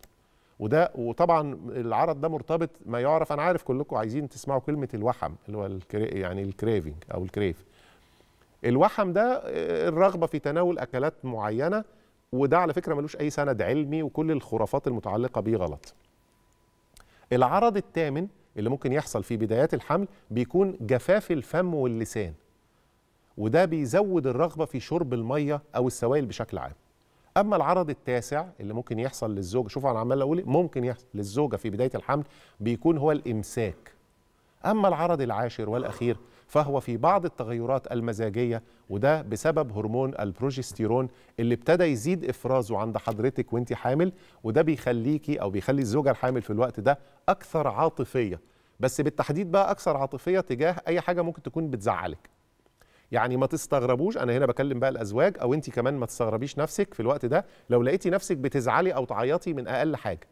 وده وطبعا العرض ده مرتبط ما يعرف أنا عارف كلكم عايزين تسمعوا كلمة الوحم اللي هو يعني الكريفنج أو الكريف الوحم ده آه، الرغبة في تناول أكلات معينة وده على فكرة ملوش أي سند علمي وكل الخرافات المتعلقة بيه غلط العرض الثامن اللي ممكن يحصل في بدايات الحمل بيكون جفاف الفم واللسان وده بيزود الرغبة في شرب المية أو السوائل بشكل عام أما العرض التاسع اللي ممكن يحصل للزوجة شوفوا أنا عمال أقول إيه، ممكن يحصل للزوجة في بداية الحمل بيكون هو الإمساك أما العرض العاشر والأخير فهو في بعض التغيرات المزاجيه وده بسبب هرمون البروجستيرون اللي ابتدى يزيد افرازه عند حضرتك وانت حامل وده بيخليكي او بيخلي الزوجه الحامل في الوقت ده اكثر عاطفيه بس بالتحديد بقى اكثر عاطفيه تجاه اي حاجه ممكن تكون بتزعلك يعني ما تستغربوش انا هنا بكلم بقى الازواج او انت كمان ما تستغربيش نفسك في الوقت ده لو لقيتي نفسك بتزعلي او تعيطي من اقل حاجه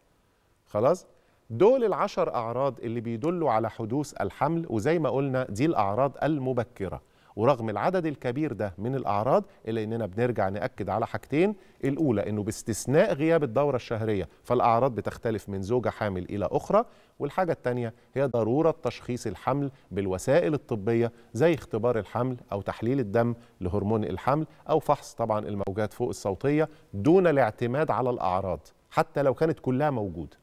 خلاص دول العشر أعراض اللي بيدلوا على حدوث الحمل وزي ما قلنا دي الأعراض المبكرة ورغم العدد الكبير ده من الأعراض إلا إننا بنرجع نأكد على حاجتين الأولى إنه باستثناء غياب الدورة الشهرية فالأعراض بتختلف من زوجة حامل إلى أخرى والحاجة الثانية هي ضرورة تشخيص الحمل بالوسائل الطبية زي اختبار الحمل أو تحليل الدم لهرمون الحمل أو فحص طبعا الموجات فوق الصوتية دون الاعتماد على الأعراض حتى لو كانت كلها موجوده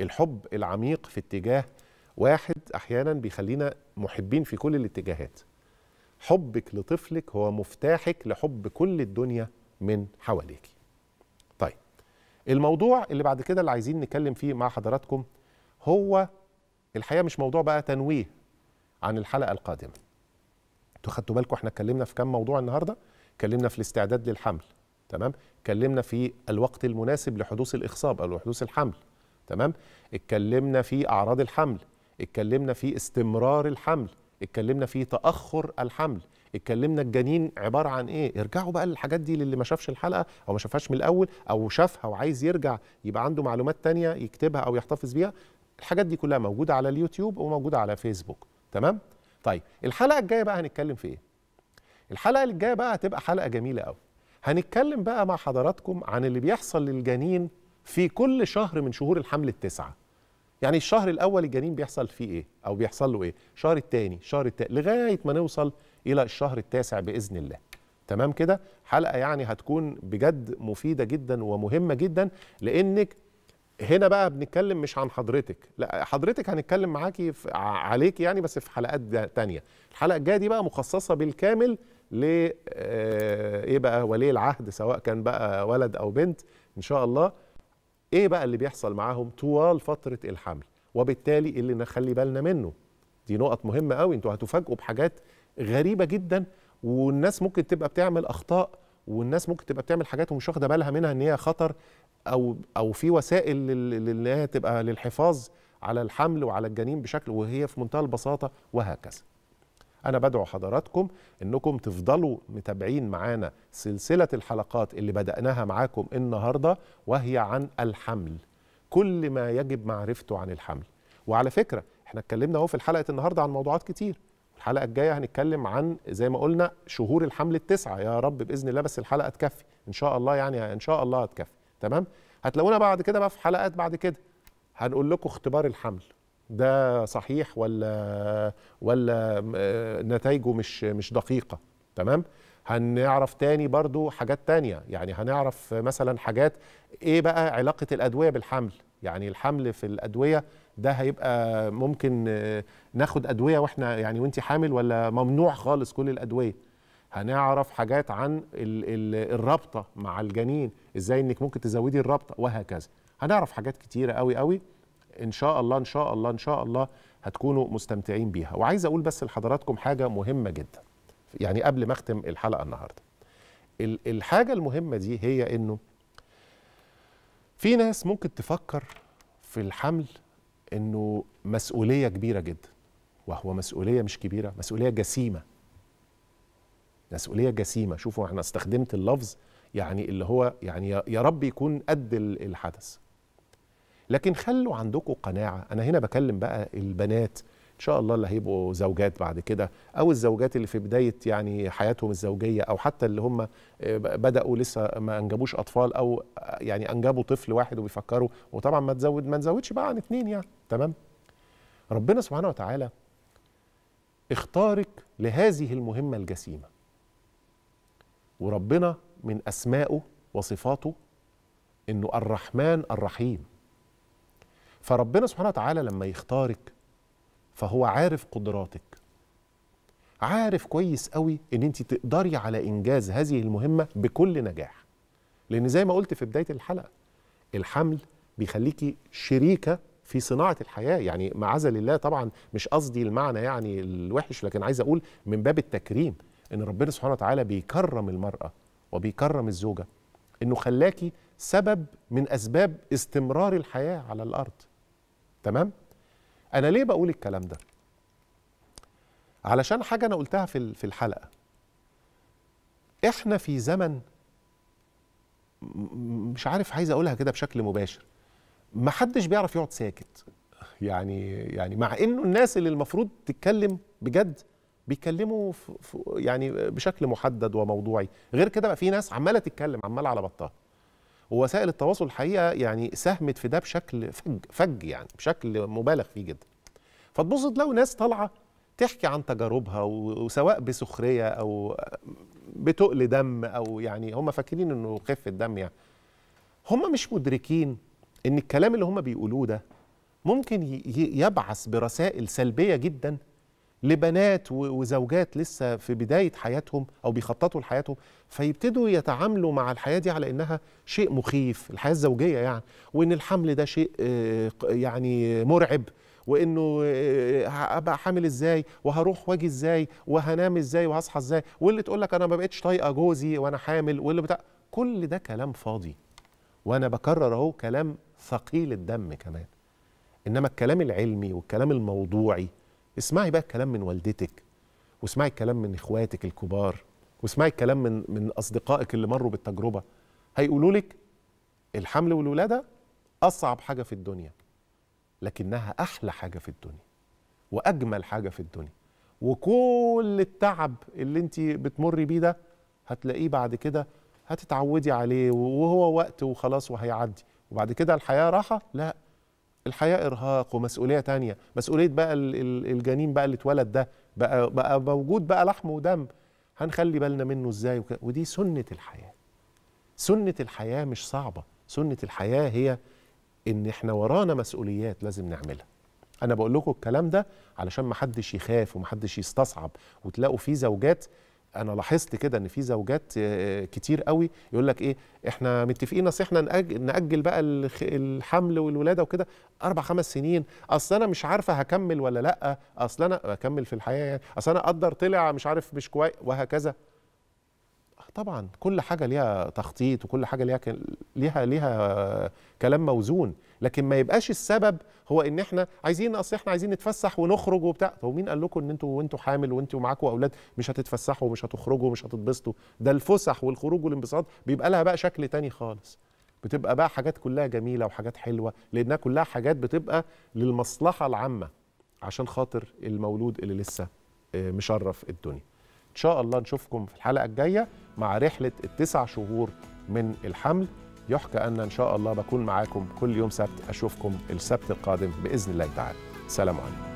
الحب العميق في اتجاه واحد احيانا بيخلينا محبين في كل الاتجاهات حبك لطفلك هو مفتاحك لحب كل الدنيا من حواليك طيب الموضوع اللي بعد كده اللي عايزين نتكلم فيه مع حضراتكم هو الحقيقه مش موضوع بقى تنويه عن الحلقه القادمه انتوا خدتوا بالكم احنا اتكلمنا في كام موضوع النهارده اتكلمنا في الاستعداد للحمل تمام اتكلمنا في الوقت المناسب لحدوث الاخصاب او لحدوث الحمل تمام اتكلمنا في اعراض الحمل اتكلمنا في استمرار الحمل اتكلمنا في تاخر الحمل اتكلمنا الجنين عباره عن ايه ارجعوا بقى للحاجات دي للي ما شافش الحلقه او ما شافهاش من الاول او شافها وعايز يرجع يبقى عنده معلومات تانية يكتبها او يحتفظ بيها الحاجات دي كلها موجوده على اليوتيوب وموجوده على فيسبوك تمام طيب الحلقه الجايه بقى هنتكلم في ايه الحلقه الجايه بقى هتبقى حلقه جميله قوي هنتكلم بقى مع حضراتكم عن اللي بيحصل للجنين في كل شهر من شهور الحمل التسعه يعني الشهر الاول الجنين بيحصل فيه ايه او بيحصل له ايه الشهر الثاني الشهر الثالث لغايه ما نوصل الى الشهر التاسع باذن الله تمام كده حلقه يعني هتكون بجد مفيده جدا ومهمه جدا لانك هنا بقى بنتكلم مش عن حضرتك لا حضرتك هنتكلم معاكي عليك يعني بس في حلقات تانية الحلقه الجايه دي بقى مخصصه بالكامل ل آه، ايه بقى ولي العهد سواء كان بقى ولد او بنت ان شاء الله ايه بقى اللي بيحصل معاهم طوال فتره الحمل وبالتالي إيه اللي نخلي بالنا منه دي نقط مهمه قوي انتوا هتفاجئوا بحاجات غريبه جدا والناس ممكن تبقى بتعمل اخطاء والناس ممكن تبقى بتعمل حاجات ومش واخده بالها منها ان هي خطر او او في وسائل اللي هي تبقى للحفاظ على الحمل وعلى الجنين بشكل وهي في منتهى البساطه وهكذا انا بدعو حضراتكم انكم تفضلوا متابعين معانا سلسله الحلقات اللي بداناها معاكم النهارده وهي عن الحمل كل ما يجب معرفته عن الحمل وعلى فكره احنا اتكلمنا اهو في الحلقه النهارده عن موضوعات كتير الحلقه الجايه هنتكلم عن زي ما قلنا شهور الحمل التسعه يا رب باذن الله بس الحلقه تكفي ان شاء الله يعني ان شاء الله هتكفي تمام هتلاقونا بعد كده بقى في حلقات بعد كده هنقول لكم اختبار الحمل ده صحيح ولا ولا آه، نتائجه مش مش دقيقه تمام هنعرف تاني برضو حاجات تانية يعني هنعرف مثلا حاجات ايه بقى علاقة الأدوية بالحمل يعني الحمل في الأدوية ده هيبقى ممكن آه، ناخد أدوية واحنا يعني وانت حامل ولا ممنوع خالص كل الأدوية هنعرف حاجات عن ال ال الرابطة مع الجنين ازاي انك ممكن تزودي الرابطة وهكذا هنعرف حاجات كتيرة قوي قوي ان شاء الله ان شاء الله ان شاء الله هتكونوا مستمتعين بيها وعايز اقول بس لحضراتكم حاجه مهمه جدا يعني قبل ما اختم الحلقه النهارده الحاجه المهمه دي هي انه في ناس ممكن تفكر في الحمل انه مسؤوليه كبيره جدا وهو مسؤوليه مش كبيره مسؤوليه جسيمه مسؤوليه جسيمه شوفوا انا استخدمت اللفظ يعني اللي هو يعني يا رب يكون قد الحدث لكن خلوا عندكم قناعه انا هنا بكلم بقى البنات ان شاء الله اللي هيبقوا زوجات بعد كده او الزوجات اللي في بدايه يعني حياتهم الزوجيه او حتى اللي هم آه، بداوا لسه ما انجبوش اطفال او آه، يعني انجبوا طفل واحد وبيفكروا وطبعا ما تزود ما نزودش بقى عن اثنين يعني تمام ربنا سبحانه وتعالى اختارك لهذه المهمه الجسيمه وربنا من اسمائه وصفاته انه الرحمن الرحيم فربنا سبحانه وتعالى لما يختارك فهو عارف قدراتك عارف كويس قوي ان انت تقدري على انجاز هذه المهمه بكل نجاح لان زي ما قلت في بدايه الحلقه الحمل بيخليكي شريكه في صناعه الحياه يعني معاذ لله طبعا مش قصدي المعنى يعني الوحش لكن عايز اقول من باب التكريم ان ربنا سبحانه وتعالى بيكرم المراه وبيكرم الزوجه انه خلاكي سبب من اسباب استمرار الحياه على الارض تمام انا ليه بقول الكلام ده علشان حاجه انا قلتها في في الحلقه احنا في زمن مش عارف عايز اقولها كده بشكل مباشر ما حدش بيعرف يقعد ساكت يعني يعني مع انه الناس اللي المفروض تتكلم بجد بيتكلموا يعني بشكل محدد وموضوعي غير كده بقى في ناس عماله تتكلم عماله على بطال ووسائل التواصل الحقيقه يعني ساهمت في ده بشكل فج, فج يعني بشكل مبالغ فيه جدا فتبص لو ناس طالعه تحكي عن تجاربها وسواء بسخريه او بتقل دم او يعني هم فاكرين انه خف الدم يعني هم مش مدركين ان الكلام اللي هم بيقولوه ده ممكن يبعث برسائل سلبيه جدا لبنات وزوجات لسه في بدايه حياتهم او بيخططوا لحياتهم فيبتدوا يتعاملوا مع الحياه دي على انها شيء مخيف الحياه الزوجيه يعني وان الحمل ده شيء آه، يعني مرعب وانه ابقى آه، حامل ازاي وهروح واجي ازاي وهنام ازاي وهصحى ازاي واللي تقول لك انا ما بقتش طايقه جوزي وانا حامل واللي بتاع كل ده كلام فاضي وانا بكرر اهو كلام ثقيل الدم كمان انما الكلام العلمي والكلام الموضوعي اسمعي بقى الكلام من والدتك واسمعي الكلام من اخواتك الكبار واسمعي الكلام من من اصدقائك اللي مروا بالتجربه هيقولوا لك الحمل والولاده اصعب حاجه في الدنيا لكنها احلى حاجه في الدنيا واجمل حاجه في الدنيا وكل التعب اللي انت بتمري بيه ده هتلاقيه بعد كده هتتعودي عليه وهو وقت وخلاص وهيعدي وبعد كده الحياه راحه لا الحياه ارهاق ومسؤوليه تانية مسؤوليه بقى الجنين بقى اللي اتولد ده بقى بقى موجود بقى لحم ودم هنخلي بالنا منه ازاي وكده. ودي سنه الحياه سنه الحياه مش صعبه سنه الحياه هي ان احنا ورانا مسؤوليات لازم نعملها انا بقول لكم الكلام ده علشان ما حدش يخاف وما حدش يستصعب وتلاقوا فيه زوجات انا لاحظت كده ان في زوجات آه، آه، كتير قوي يقول لك ايه احنا متفقين اصل احنا نأجل, ناجل بقي الحمل والولاده وكده اربع خمس سنين اصل انا مش عارفه هكمل ولا لا اصل انا اكمل في الحياه يعني اصل انا اقدر طلع مش عارف مش كويس وهكذا طبعا كل حاجه ليها تخطيط وكل حاجه ليها ليها ليها كلام موزون لكن ما يبقاش السبب هو ان احنا عايزين اصل احنا عايزين نتفسح ونخرج وبتاع طب مين قال لكم ان انتوا وانتوا حامل وانتوا ومعاكم اولاد مش هتتفسحوا ومش هتخرجوا ومش هتتبسطوا ده الفسح والخروج والانبساط بيبقى لها بقى شكل تاني خالص بتبقى بقى حاجات كلها جميله وحاجات حلوه لانها كلها حاجات بتبقى للمصلحه العامه عشان خاطر المولود اللي لسه آه، مشرف الدنيا ان شاء الله نشوفكم في الحلقه الجايه مع رحله التسع شهور من الحمل يحكى أن إن شاء الله بكون معاكم كل يوم سبت أشوفكم السبت القادم بإذن الله تعالى سلام عليكم